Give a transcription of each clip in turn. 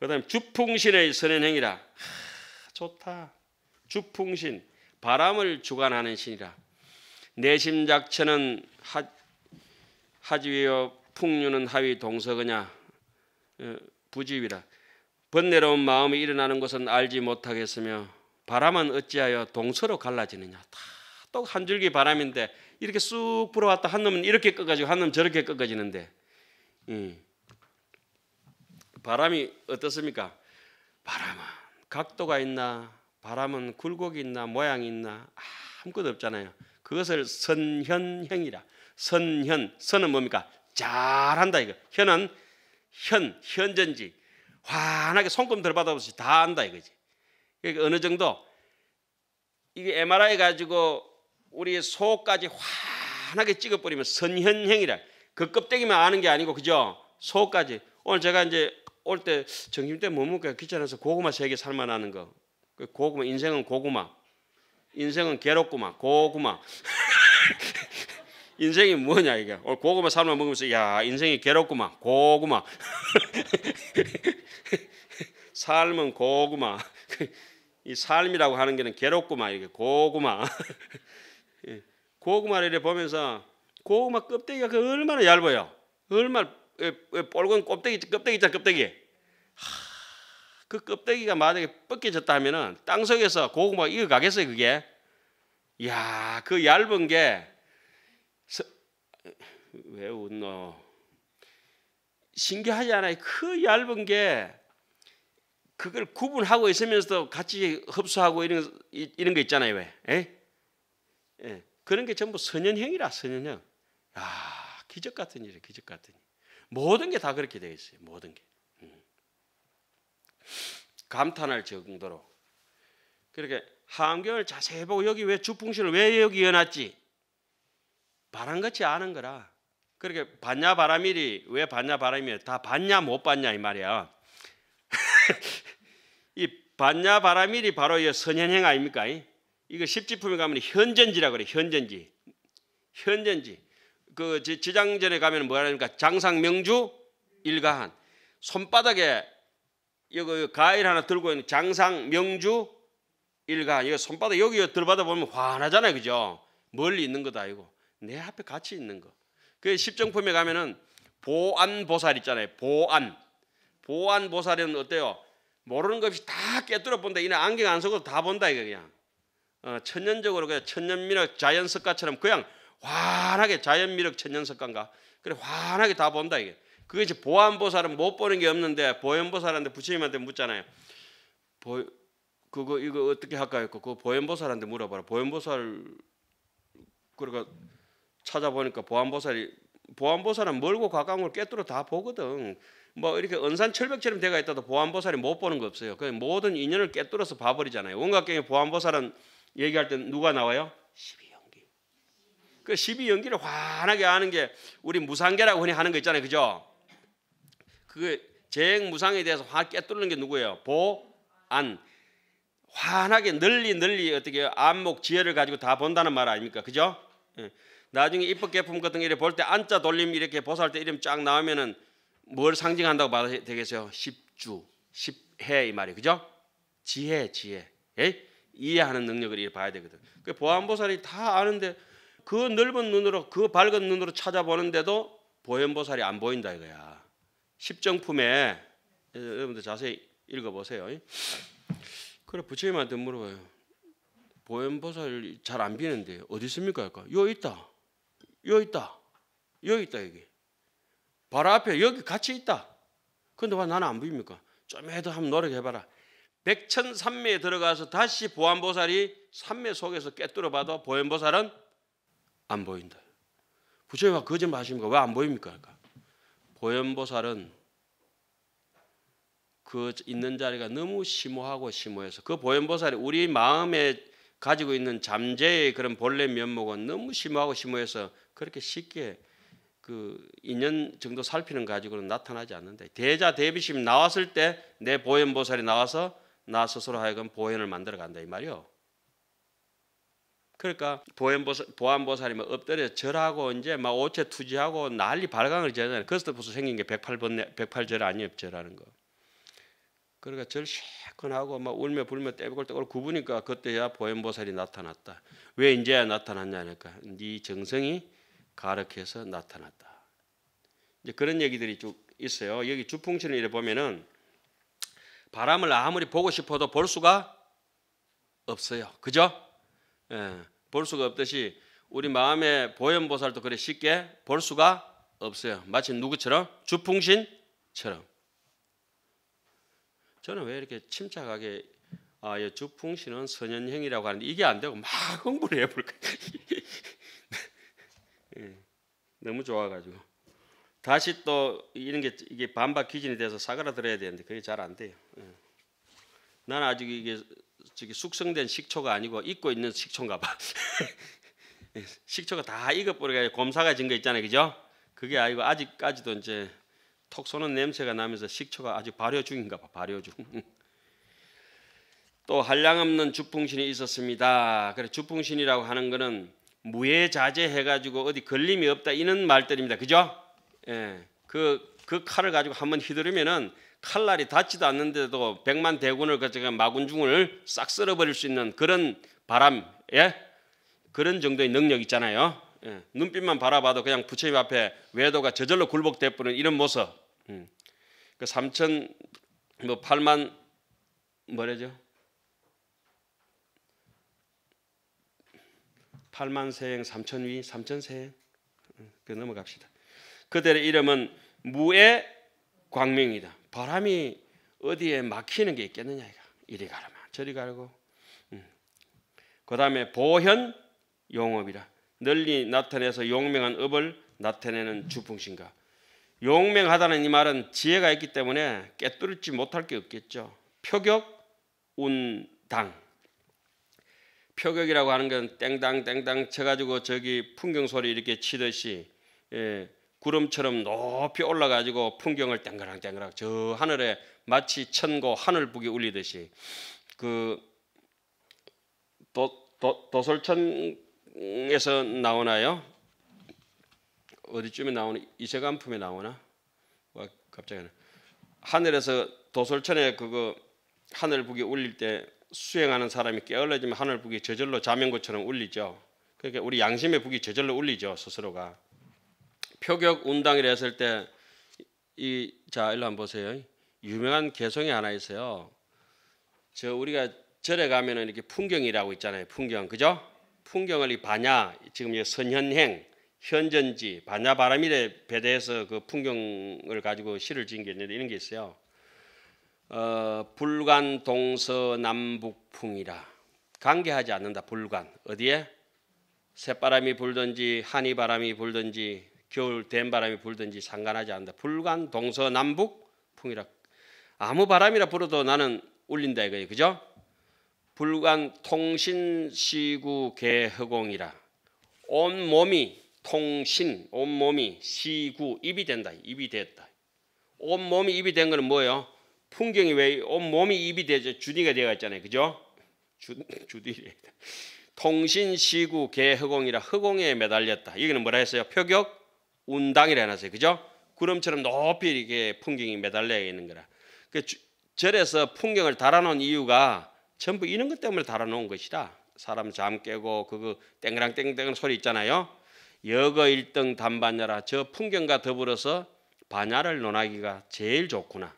그다음 주풍신의 선행 행이라. 좋다. 주풍신 바람을 주관하는 신이라. 내심 작체는 하, 하지여 풍류는 하위 동서그냐 어, 부지위라. 번뇌로운 마음이 일어나는 것은 알지 못하겠으며 바람은 어찌하여 동서로 갈라지느냐. 다또한 줄기 바람인데 이렇게 쑥 불어왔다 한 놈은 이렇게 꺾어지고 한놈 저렇게 꺾어지는데. 음. 바람이 어떻습니까? 바람은 각도가 있나 바람은 굴곡이 있나 모양이 있나 아무것도 없잖아요. 그것을 선현형이라. 선현 선은 뭡니까? 잘한다 이거. 현은 현 현전지 환하게 손금 들어받아 보시 다 안다 이거지. 그러니까 어느 정도 이게 MRI 가지고 우리 소까지 환하게 찍어버리면 선현형이라. 그 껍데기만 아는 게 아니고 그죠? 소까지. 오늘 제가 이제 올때 점심 때뭐 먹을까 귀찮아서 고구마 세개 살만 하는 거. 그 고구마 인생은 고구마. 인생은 괴롭구마. 고구마. 인생이 뭐냐 이게. 오 고구마 삶아 먹으면서 야 인생이 괴롭구마. 고구마. 삶은 고구마. 이 삶이라고 하는 게는 괴롭구마 이게 고구마. 예. 고구마를 이렇게 보면서 고구마 껍데기가 그 얼마나 얇아요. 얼마나 왜 뻘건 껍데기 껍데기 있잖아 껍데기. 하, 그 껍데기가 만약에 벗겨졌다 하면은 땅 속에서 고구마 이거 가겠어요 그게. 야, 그 얇은 게 왜 웃노? 신기하지 않아요? 그 얇은 게 그걸 구분하고 있으면서도 같이 흡수하고 이런 이런 거 있잖아요, 왜? 에? 예. 그런 게 전부 선현형이라 선현형. 야, 기적 같은 일이야, 기적 같은 일. 모든 게 다 그렇게 되어 있어요. 모든 게. 음. 감탄할 정도로. 그렇게 함경을 자세히 보고 여기 왜 주풍신을 왜 여기 이놨지 바람같이 아는 거라. 그렇게 봤냐 바람이리 왜 봤냐 바람이다 봤냐 못 봤냐 이 말이야. 이 봤냐 바람이리 바로 이 선현행 아닙니까? 이거 십지품에 가면 현전지라 그래 현전지. 현전지. 그 지장전에 가면 뭐라 합니까? 장상명주 일가한 손바닥에 이거 가일 하나 들고 있는 장상명주 일가한 이거 손바닥 여기 들어받아 보면 환하잖아요, 그죠? 멀리 있는 것도 아니고 내 앞에 같이 있는 거. 그 십정품에 가면은 보안 보살 있잖아요. 보안 보안 보살은 어때요? 모르는 것이다 깨뜨려 본다. 이는 안경 안쓰고다 본다 이거 그냥. 어, 천연적으로 그냥 천연미나 자연석가처럼 그냥 환하게 자연미륵 천년석관가 그래 환하게 다 본다 이게. 그게 이제 보안보살은 못 보는 게 없는데 보현보살한테 부처님한테 묻잖아요. 보, 그거 이거 어떻게 할까 했고 그 보현보살한테 물어봐라. 보현보살 그러니까 찾아보니까 보안보살이 보안보살은 멀고 가까운 걸 깨뜨려 다 보거든. 뭐 이렇게 은산철벽처럼 돼가 있다도 보안보살이 못 보는 거 없어요. 그 모든 인연을 깨뜨려서 봐버리잖아요. 원각경의 보안보살은 얘기할 때 누가 나와요? 12. 그 시비 연기를 환하게 하는 게 우리 무상계라고 흔히 하는 거 있잖아요. 그죠? 그 재행 무상에 대해서 확 깨뚫는 게 누구예요? 보안 환하게 널리 널리 어떻게 해요? 안목 지혜를 가지고 다 본다는 말 아닙니까? 그죠? 예. 나중에 입법 개품 같은 일에 볼때 안자 돌림 이렇게 보살 때 이름 쫙 나오면은 뭘 상징한다고 봐도 되겠어요? 십주, 십해 이 말이 그죠? 지혜, 지혜, 예? 이해하는 능력을 봐야 되거든. 그 보안 보살이 다 아는데 그 넓은 눈으로 그 밝은 눈으로 찾아보는데도 보현보살이 안 보인다 이거야. 십정품에 예, 여러분들 자세히 읽어보세요. 그래 부처님한테 물어봐요. 보현보살 잘안 비는데 어디 있습니까? 할까? 요 있다. 요 있다. 요 있다 여기. 바로 앞에 여기 같이 있다. 근데 왜 나는 안 보입니까? 좀 해도 한번 노력해봐라. 백천산매에 들어가서 다시 보안보살이 산매 속에서 깨뜨려봐도 보현보살은 안 보인다. 부처님과 거짓말 하십니까? 왜 안 보입니까? 그러니까 보현보살은 그 있는 자리가 너무 심오하고 심오해서 그 보현보살이 우리 마음에 가지고 있는 잠재의 그런 본래 면목은 너무 심오하고 심오해서 그렇게 쉽게 그 인연 정도 살피는 가지고는 나타나지 않는데 대자 대비심 나왔을 때 내 보현보살이 나와서 나 스스로 하여금 보현을 만들어 간다 이 말이요. 그러니까 보안보사, 보안보살님은 엎드려 절하고 이제 막 오체 투지하고 난리 발광을 제잖아요. 그래서 벌써 생긴 게 108번 108절 아니에요. 절하는 거. 그러니까 절 실컷하고 막 울며 불며 떼굴떼굴 구부니까 그때야 보현보살이 나타났다. 왜 이제야 나타났냐니까 네 정성이 가르켜서 나타났다. 이제 그런 얘기들이 쭉 있어요. 여기 주풍치는 이래 보면은 바람을 아무리 보고 싶어도 볼 수가 없어요. 그죠? 예. 볼 수가 없듯이 우리 마음의 보현보살도 그래 쉽게 볼 수가 없어요. 마치 누구처럼 주풍신처럼. 저는 왜 이렇게 침착하게 아, 예, 주풍신은 선현형이라고 하는데 이게 안 되고 막 공부를 해볼까. 예, 너무 좋아가지고 다시 또 이런 게 이게 반박 기준이 돼서 사그라들어야 되는데 그게 잘 안 돼요. 예. 난 아직 이게 저기 숙성된 식초가 아니고 익고 있는 식초인가 봐. 예, 식초가 다익어버려가 곰사가 진 거 있잖아요, 그죠? 그게 아니고 아직까지도 이제 톡 쏘는 냄새가 나면서 식초가 아직 발효 중인가 봐, 발효 중. 또 한량 없는 주풍신이 있었습니다. 그래 주풍신이라고 하는 거는 무예 자제해가지고 어디 걸림이 없다 이런 말들입니다. 그죠? 예, 그그 그 칼을 가지고 한번 휘두르면은 칼날이 닿지도 않는데도 백만 대군을 가지고 마군중을 싹 쓸어버릴 수 있는 그런 바람, 에 예? 그런 정도의 능력 있잖아요. 예. 눈빛만 바라봐도 그냥 부처님 앞에 외도가 저절로 굴복돼버리는 이런 모습. 음. 그 삼천 뭐 팔만 뭐래죠? 팔만 세행 삼천 위 삼천 세행 음, 그 넘어갑시다. 그들의 이름은 무의 광명이다. 바람이 어디에 막히는 게 있겠느냐 이가 이리 가라마 저리 가라고 음. 그 다음에 보현 용업이라 널리 나타내서 용맹한 업을 나타내는 주풍신가 용맹하다는 이 말은 지혜가 있기 때문에 깨뜨지 못할 게 없겠죠 표격 운당 표격이라고 하는 건 땡당 땡당 쳐가지고 저기 풍경 소리 이렇게 치듯이 예, 구름처럼 높이 올라가지고 풍경을 땡그랑땡그랑 저 하늘에 마치 천고 하늘북이 울리듯이 그 도, 도, 도솔천에서 나오나요? 어디쯤에 나오는 이세간품에 나오나? 와 갑자기 하늘에서 도솔천에 그거 하늘북이 울릴 때 수행하는 사람이 깨어나지면 하늘북이 저절로 자명고처럼 울리죠. 그러니까 우리 양심의 북이 저절로 울리죠 스스로가. 표격 운당이라 했을 때 이자 일로 한번 보세요. 유명한 개성이 하나 있어요. 저 우리가 절에 가면은 이렇게 풍경이라고 있잖아요. 풍경 그죠? 풍경을 이 반야 지금 이 선현행 현전지 반야 바람이래 배대해서 그 풍경을 가지고 시를 지은 게 있는데 이런 게 있어요. 어, 불관 동서 남북풍이라 관계하지 않는다. 불관 어디에 새바람이 불든지 한이 바람이 불든지 겨울 된 바람이 불든지 상관하지 않는다. 불간 동서 남북 풍이라 아무 바람이라 불어도 나는 울린다 이거예요. 그죠? 불간 통신시구 개허공이라 온 몸이 통신 온 몸이 시구 입이 된다. 입이 됐다. 온 몸이 입이 된 거는 뭐예요? 풍경이 왜 온 몸이 입이 되죠? 주디가 되어 있잖아요. 그죠? 주 주디 통신시구 개허공이라 허공에 매달렸다. 이거는 뭐라 했어요? 표격 운당이라 해놨어요. 그죠? 구름처럼 높이 이렇게 풍경이 매달려 있는 거라. 그 절에서 풍경을 달아놓은 이유가 전부 이런 것 때문에 달아놓은 것이다. 사람 잠 깨고 그거 땡랑땡땡 그 소리 있잖아요. 여거 일등 단반야라 저 풍경과 더불어서 반야를 논하기가 제일 좋구나.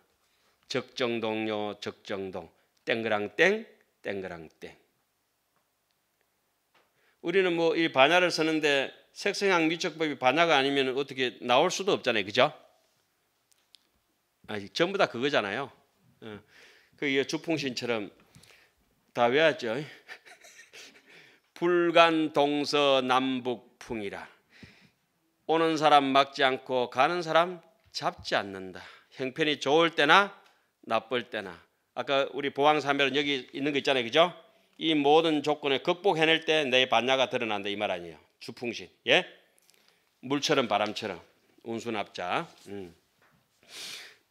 적정동요 적정동 땡그랑땡 땡그랑땡. 우리는 뭐 이 반야를 쓰는데 색성향 미적법이 반야가 아니면 어떻게 나올 수도 없잖아요. 그죠? 아니, 전부 다 그거잖아요. 어. 그 주풍신처럼 다 외웠죠. 불간 동서 남북풍이라. 오는 사람 막지 않고 가는 사람 잡지 않는다. 형편이 좋을 때나 나쁠 때나. 아까 우리 보왕사멸은 여기 있는 거 있잖아요. 그죠? 이 모든 조건을 극복해낼 때 내 반야가 드러난다 이 말 아니에요. 주풍신. 예? 물처럼 바람처럼 운수납자. 음.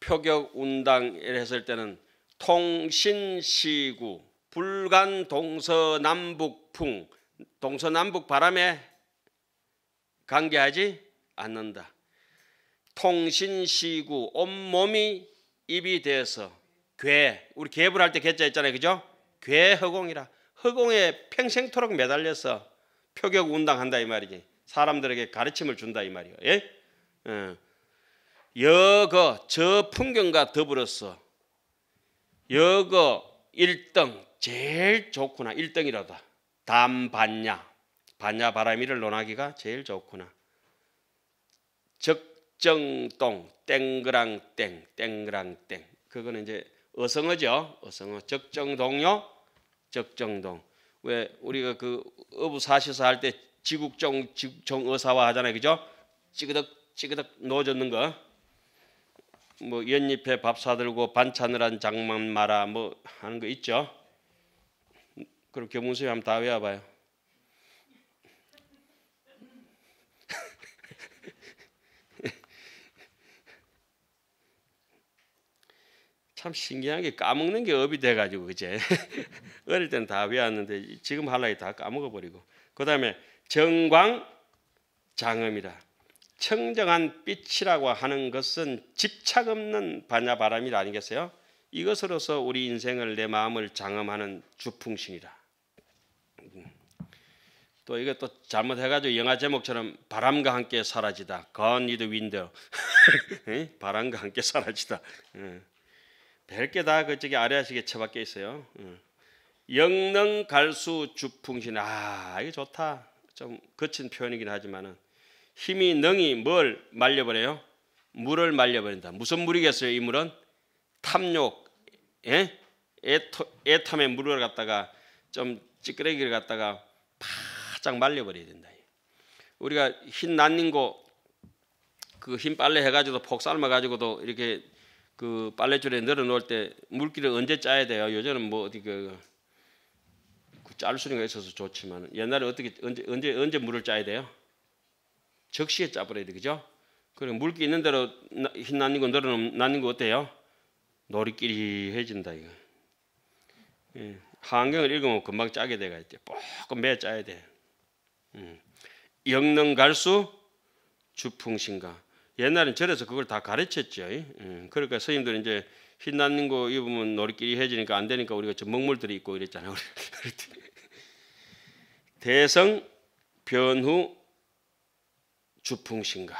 표격 운당을 했을 때는 통신시구 불간 동서남북풍 동서남북 바람에 관계하지 않는다. 통신시구 온몸이 입이 돼서 괴 우리 괴불할 때 괴자 했잖아요. 그죠? 괴허공이라 허공에 평생토록 매달려서 표격 운당한다이 말이지. 사람들에게 가르침을 준다 이 말이요. 예? 예. 여거 저 풍경과 더불어서 여거 1등 제일 좋구나. 1등이라다. 담 반야. 반야 바람이를 논하기가 제일 좋구나. 적정동 땡그랑땡 땡그랑땡 그거는 이제 어성어죠. 어성어 적정동요 적정동. 왜 우리가 그 어부사시사 할 때 지국정 지국 정의사화 하잖아요. 그죠? 찌그덕 찌그덕 넣어 줬는 거. 뭐 연잎에 밥 사들고 반찬을 한 장만 말아 뭐 하는 거 있죠. 그럼 교문수에 한번 다 외워봐요. 참 신기한 게 까먹는 게 업이 돼가지고 그제 어릴 때는 다 외웠는데 지금 하려니 다 까먹어 버리고 그 다음에 정광 장음이라 청정한 빛이라고 하는 것은 집착 없는 반야 바람이 아니겠어요? 이것으로서 우리 인생을 내 마음을 장엄하는 주풍신이라. 음. 또 이게 또 잘못해가지고 영화 제목처럼 바람과 함께 사라지다. Gone with wind. 바람과 함께 사라지다. 별게 다그 저기 아래 하시게 쳐밖에 있어요. 예. 영능 갈수 주풍신 아 이게 좋다. 좀 거친 표현이긴 하지만은 힘이 능이 뭘 말려버려요? 물을 말려버린다. 무슨 물이겠어요? 이 물은 탐욕, 예? 애토, 애탐의 물을 갖다가 좀 찌끄레기를 갖다가 바짝 말려버려야 된다. 우리가 흰 난닝고 그 흰 빨래 해가지고폭 삶아가지고도 이렇게 그 빨래줄에 늘어 놓을 때 물기를 언제 짜야 돼요? 요즘은 뭐 어디 그, 그짤수는 있어서 좋지만 옛날에 어떻게 언제 언제 언제 물을 짜야 돼요? 적시에 짜버려야 돼 그죠? 그리고 물기 있는 대로 흰 나뉘고 늘어놓으면 어때요? 노리끼리해진다 이거. 예. 한경을 읽으면 금방 짜게 돼가 있대. 조금 매 짜야 돼. 음. 영능 갈수 주풍신가. 옛날엔 절에서 그걸 다 가르쳤죠. 예. 그러니까 스님들 이제 흰난 거 입으면 놀이끼리 해지니까 안 되니까 우리가 저 먹물들이 있고 이랬잖아요. 대성 변후 주풍신가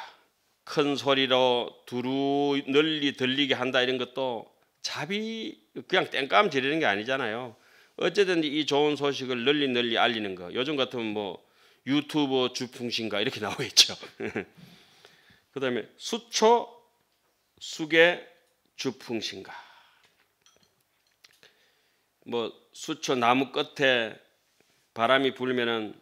큰 소리로 두루 널리 들리게 한다 이런 것도 잡이 그냥 땡감 지르는 게 아니잖아요. 어쨌든 이 좋은 소식을 널리 널리 알리는 거. 요즘 같으면 뭐 유튜버 주풍신가 이렇게 나오겠죠 그 다음에 수초 수계 주풍신가. 뭐 수초 나무 끝에 바람이 불면은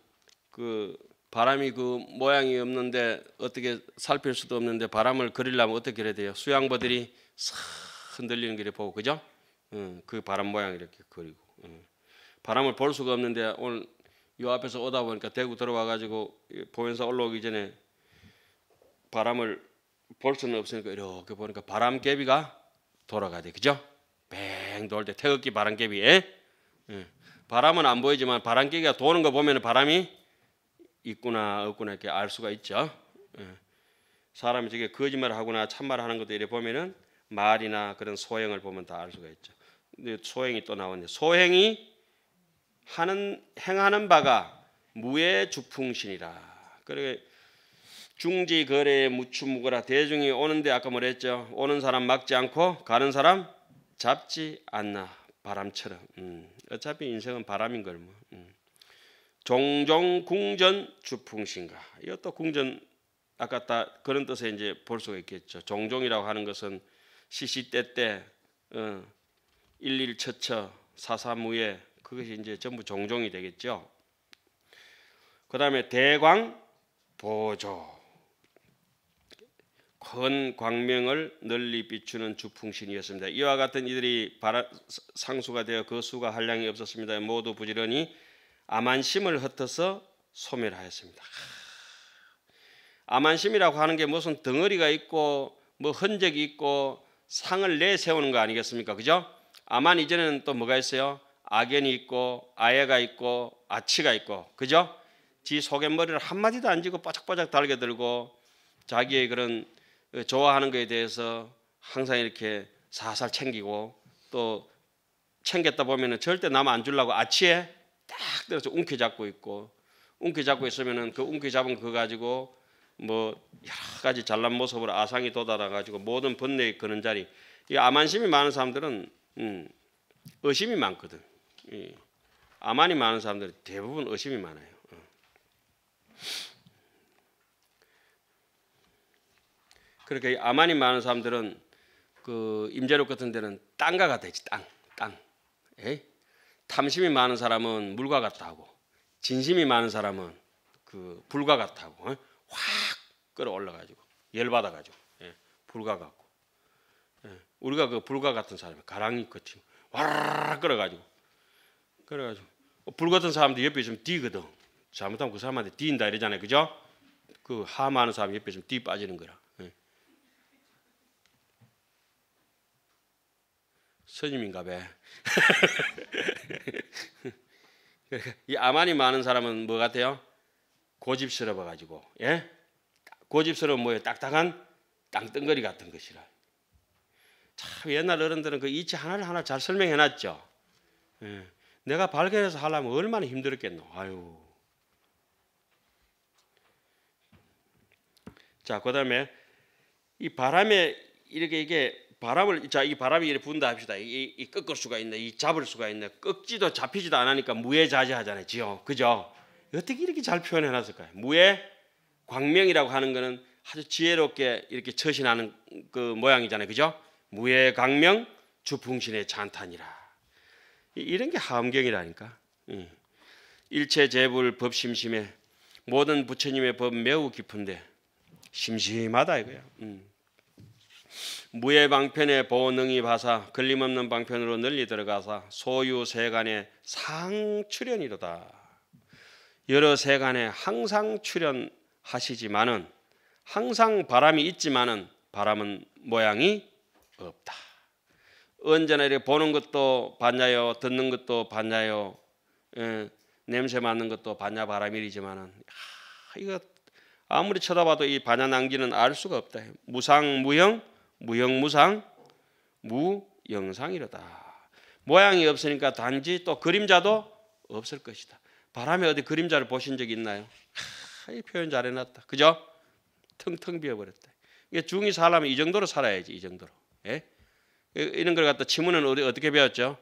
그 바람이 그 모양이 없는데 어떻게 살필 수도 없는데 바람을 그리려면 어떻게 해야 돼요? 수양버들이 싹 흔들리는 길을 보고 그죠? 어, 그 바람 모양 이렇게 그리고 어. 바람을 볼 수가 없는데 오늘 요 앞에서 오다 보니까 대구 들어와 가지고 보면서 올라오기 전에 바람을 볼 수는 없으니까 이렇게 보니까 바람개비가 돌아가야 돼. 그죠? 뱅돌때 태극기 바람개비. 에? 예. 바람은 안 보이지만 바람개비가 도는 거 보면 바람이 있구나 없구나 이렇게 알 수가 있죠. 예. 사람이 저게 거짓말을 하거나 참말을 하는 것도 이래 보면 말이나 그런 소행을 보면 다 알 수가 있죠. 소행이 또 나왔네. 소행이 하는 행하는 바가 무의 주풍신이라. 그래 그러니까 중지 거래에 무추무거라 대중이 오는데 아까 뭐랬죠? 오는 사람 막지 않고 가는 사람 잡지 않나 바람처럼. 음, 어차피 인생은 바람인 걸 뭐. 음. 종종 궁전 주풍신가. 이것도 궁전 아까 다 그런 뜻에 이제 볼 수가 있겠죠. 종종이라고 하는 것은 시시때때, 어, 일일처처, 사사무예 그것이 이제 전부 종종이 되겠죠. 그 다음에 대광 보조. 큰 광명을 널리 비추는 주풍신이었습니다. 이와 같은 이들이 바라, 상수가 되어 그 수가 한량이 없었습니다. 모두 부지런히 아만심을 흩어서 소멸하였습니다. 아만심이라고 하는 게 무슨 덩어리가 있고 뭐 흔적이 있고 상을 내세우는 거 아니겠습니까? 그죠? 아만 이전에는 또 뭐가 있어요? 악연이 있고 아예가 있고 아치가 있고 그죠? 지 속에 머리를 한마디도 안 지고 뽀짝뽀짝 달게 들고 자기의 그런 좋아하는 것에 대해서 항상 이렇게 사살 챙기고 또 챙겼다 보면 절대 남안 주려고 아치에 딱 들어서 움켜 잡고 있고 움켜 잡고 있으면그 움켜 잡은 그거 가지고 뭐 여러 가지 잘난 모습으로 아상이 도달해 가지고 모든 번뇌에 그는 자리 이아만심이 많은 사람들은 음, 의심이 많거든. 이아만이 많은 사람들은 대부분 의심이 많아요. 그렇게 아만이 많은 사람들은 그임자료 같은 데는 땅가가 되지 땅, 땅. 에이? 탐심이 많은 사람은 물과 같다고, 진심이 많은 사람은 그 불과 같다고 에? 어? 확 끌어올라가지고 열받아가지고 예. 불과 같고 예. 우리가 그 불과 같은 사람이 가랑이 끝이 와라락 끌어가지고 그래가지고 어, 불 같은 사람들 옆에 있으면 뛰거든. 잘못하면 그 사람한테 뛴다 이러잖아요, 그죠? 그하 많은 사람 옆에 있으면 뛰 빠지는 거라. 스님인가 봐. 그러니까 이 아만이 많은 사람은 뭐 같아요? 고집스러워 가지고 예? 고집스러운 뭐예요? 딱딱한 땅덩거리 같은 것이라. 참 옛날 어른들은 그 이치 하나를 하나 잘 설명해 놨죠. 예. 내가 발견해서 하려면 얼마나 힘들었겠노. 아유. 자, 그다음에 이 바람에 이렇게 이게 바람을 자 이 바람이 이렇게 분다 합시다. 이, 이 꺾을 수가 있네. 이 잡을 수가 있네. 꺾지도 잡히지도 않으니까 무예자재하잖아요. 지요. 그죠? 어떻게 이렇게 잘 표현해 놨을까요? 무예 광명이라고 하는 거는 아주 지혜롭게 이렇게 처신하는 그 모양이잖아요. 그죠? 무예 광명 주풍신의 찬탄이라. 이런 게하경이라니까 응. 예. 일체 재불 법심심해 모든 부처님의 법 매우 깊은데 심심하다 이거야. 음. 무예 방편에 보능이 바사 걸림없는 방편으로 널리 들어가사 소유 세간에 상출현이로다. 여러 세간에 항상 출현하시지만은 항상 바람이 있지만은 바람은 모양이 없다. 언제나 이렇게 보는 것도 봤냐요, 듣는 것도 봤냐요, 예, 냄새 맡는 것도 봤냐 바람일이지만은 아, 이거 아무리 쳐다봐도 이 반야 난기는 알 수가 없다. 무상무형 무형무상 무영상이로다. 모양이 없으니까 단지 또 그림자도 없을 것이다. 바람에 어디 그림자를 보신 적 있나요? 하, 이 표현 잘 해놨다. 그죠? 텅텅 비어버렸다. 이게 중이 사람은 이 정도로 살아야지 이 정도로. 예? 이런 걸 갖다 치문은 어디, 어떻게 배웠죠?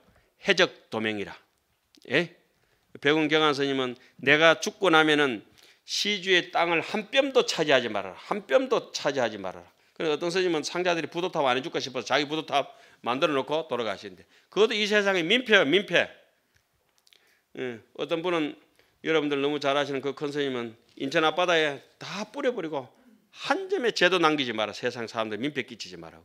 해적 도명이라. 예? 배운 경한 스님은 내가 죽고 나면은 시주의 땅을 한 뼘도 차지하지 말아라. 한 뼘도 차지하지 말아라. 그래서 어떤 스님은 상자들이 부도탑 안 해줄까 싶어서 자기 부도탑 만들어 놓고 돌아가시는데 그것도 이 세상의 민폐예요 민폐 예, 어떤 분은 여러분들 너무 잘 아시는 그큰 스님은 인천 앞바다에 다 뿌려버리고 한 점의 죄도 남기지 마라 세상 사람들 민폐 끼치지 말라고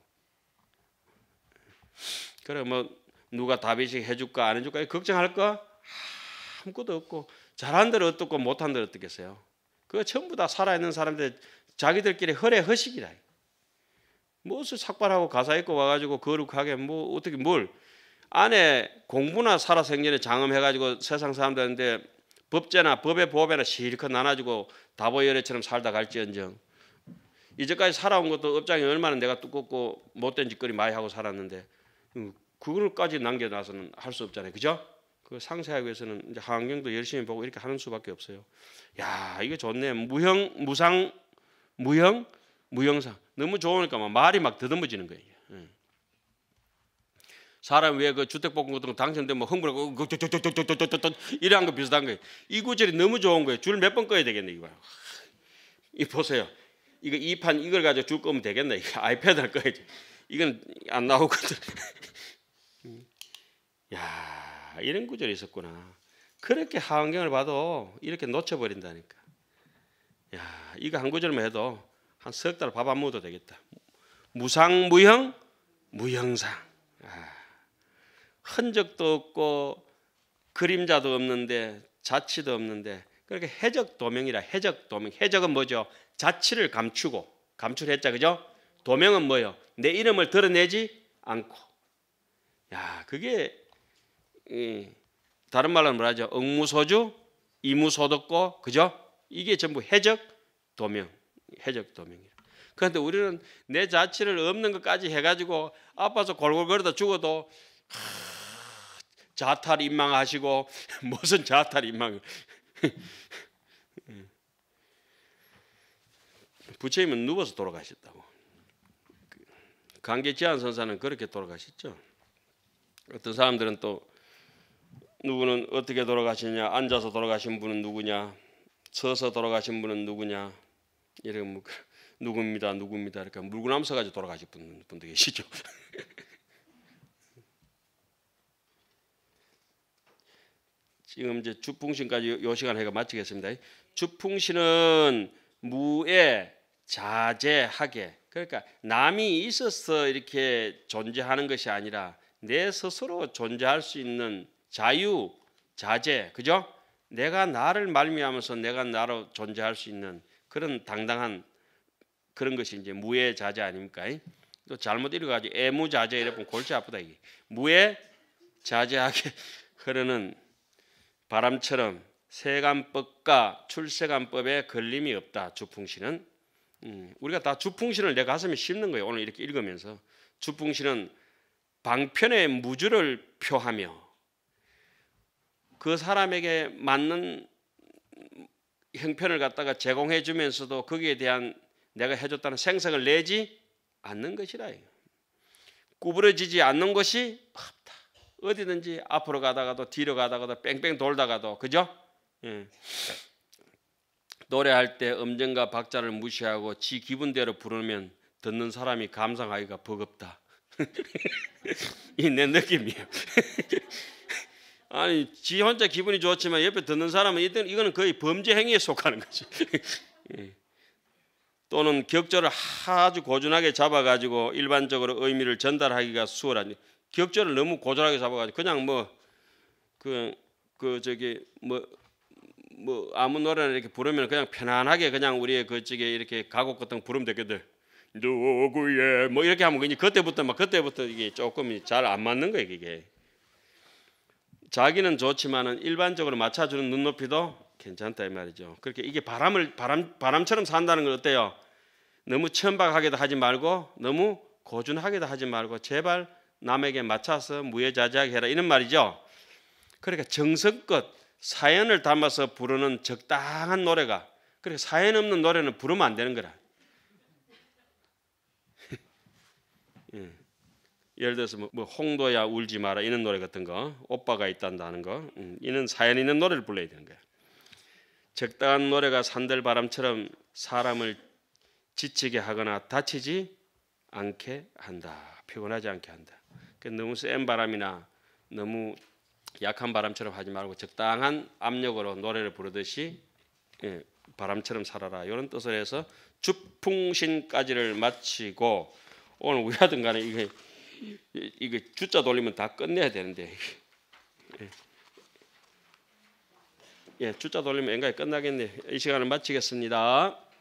그래 뭐 누가 답이식 해줄까 안 해줄까 걱정할 거 아무것도 없고 잘한 대로 어떻고 못한 대로 어떻겠어요 그거 전부 다 살아있는 사람들 자기들끼리 허례 허식이라 무엇을 삭발하고 가사 입고 와가지고 거룩하게 뭐 어떻게 뭘 안에 공부나 살아 생전에 장엄해가지고 세상 사람들한테 법제나 법의 보호배나 실컷 나눠주고 다보열애처럼 살다 갈지언정 이제까지 살아온 것도 업장이 얼마나 내가 두껍고 못된 짓거리 많이 하고 살았는데 음, 그걸까지 남겨놔서는 할 수 없잖아요. 그죠? 그 상세하기 위해서는 이제 환경도 열심히 보고 이렇게 하는 수밖에 없어요. 야 이게 좋네. 무형 무상 무형 무형상 너무 좋으니까 막 말이 막 더듬어지는 거예요. 사람 왜그 주택복권 같은 거 당첨되면 흥분하고 이러거 비슷한 거예요. 이 구절이 너무 좋은 거예요. 줄 몇 번 꺼야 되겠네 이거. 이 보세요. 이거 이판 이걸 가지고 줄 거면 되겠네. 아이패드를 꺼야지. 이건 안 나오거든. 야 이런 구절이 있었구나. 그렇게 하환경을 봐도 이렇게 놓쳐버린다니까. 야 이거 한 구절만 해도 한석달밥안 먹어도 되겠다. 무상 무형 무형상. 아, 흔적도 없고 그림자도 없는데 자취도 없는데 그렇게 해적 도명이라 해적 도명. 해적은 뭐죠? 자취를 감추고 감출했자 그죠? 도명은 뭐요? 예내 이름을 드러내지 않고. 야, 그게 이, 다른 말로 는 뭐라죠? 응무소주, 이무소득고, 그죠? 이게 전부 해적 도명. 해적 도명이라. 그런데 우리는 내 자취를 없는 것까지 해가지고 아파서 골골거리다 죽어도 자탈 임망하시고 무슨 자탈 임망 부처님은 누워서 돌아가셨다고 강계지안 선사는 그렇게 돌아가셨죠 어떤 사람들은 또 누구는 어떻게 돌아가시냐 앉아서 돌아가신 분은 누구냐 서서 돌아가신 분은 누구냐 이러면 뭐 그 누굽니다, 누굽니다. 그러니까 물고 남서가지 돌아가실 분, 분도 계시죠. 지금 이제 주풍신까지 요 시간 해가 마치겠습니다. 주풍신은 무에 자제하게 그러니까 남이 있어서 이렇게 존재하는 것이 아니라 내 스스로 존재할 수 있는 자유 자제 그죠? 내가 나를 말미암아서 내가 나로 존재할 수 있는 그런 당당한 그런 것이 이제 무예자재 아닙니까? 또 잘못 읽어가지고 애무자재 이래 면 골치 아프다 이게 무예자재하게 흐르는 바람처럼 세간법과 출세간법에 걸림이 없다 주풍신은 음, 우리가 다 주풍신을 내 가슴에 심는 거예요 오늘 이렇게 읽으면서 주풍신은 방편의 무주를 표하며 그 사람에게 맞는 형편을 갖다가 제공해 주면서도 거기에 대한 내가 해줬다는 생색을 내지 않는 것이라. 구부러지지 않는 것이 없다. 어디든지 앞으로 가다가도 뒤로 가다가도 뺑뺑 돌다가도 그죠? 예. 노래할 때 음정과 박자를 무시하고 지 기분대로 부르면 듣는 사람이 감상하기가 버겁다. 이 내 느낌이에요. 아니 지 혼자 기분이 좋지만 옆에 듣는 사람은 이건 이거는 거의 범죄 행위에 속하는 거지. 예. 또는 격조를 아주 고준하게 잡아가지고 일반적으로 의미를 전달하기가 수월한니격조를 너무 고준하게 잡아가지고 그냥 뭐 그그 그 저기 뭐뭐 뭐 아무 노래나 이렇게 부르면 그냥 편안하게 그냥 우리의 그쪽에 이렇게 가곡 같은 거 부르면 되거든. 누구의 뭐 이렇게 하면 그냥 그때부터 막 그때부터 이게 조금 잘안 맞는 거예요 이게. 자기는 좋지만은 일반적으로 맞춰주는 눈높이도 괜찮다 이 말이죠. 그렇게 이게 바람을 바람 바람처럼 산다는 건 어때요? 너무 천박하게도 하지 말고 너무 고준하게도 하지 말고 제발 남에게 맞춰서 무예자재하게 해라 이런 말이죠. 그러니까 정성껏 사연을 담아서 부르는 적당한 노래가 그러니 사연 없는 노래는 부르면 안 되는 거라. 예. 예를 들어서 뭐, 뭐 홍도야 울지 마라 이런 노래 같은 거 오빠가 있단다는 거 음, 이런 사연 있는 노래를 불러야 되는 거야. 적당한 노래가 산들바람처럼 사람을 지치게 하거나 다치지 않게 한다. 피곤하지 않게 한다. 그러 너무 센 바람이나 너무 약한 바람처럼 하지 말고 적당한 압력으로 노래를 부르듯이 예, 바람처럼 살아라 이런 뜻을 해서 주풍신까지를 마치고 오늘 우리하든 간에 이게 이거 주자 돌리면 다 끝내야 되는데 예, 주자 돌리면 앵간히 끝나겠네. 이 시간을 마치겠습니다.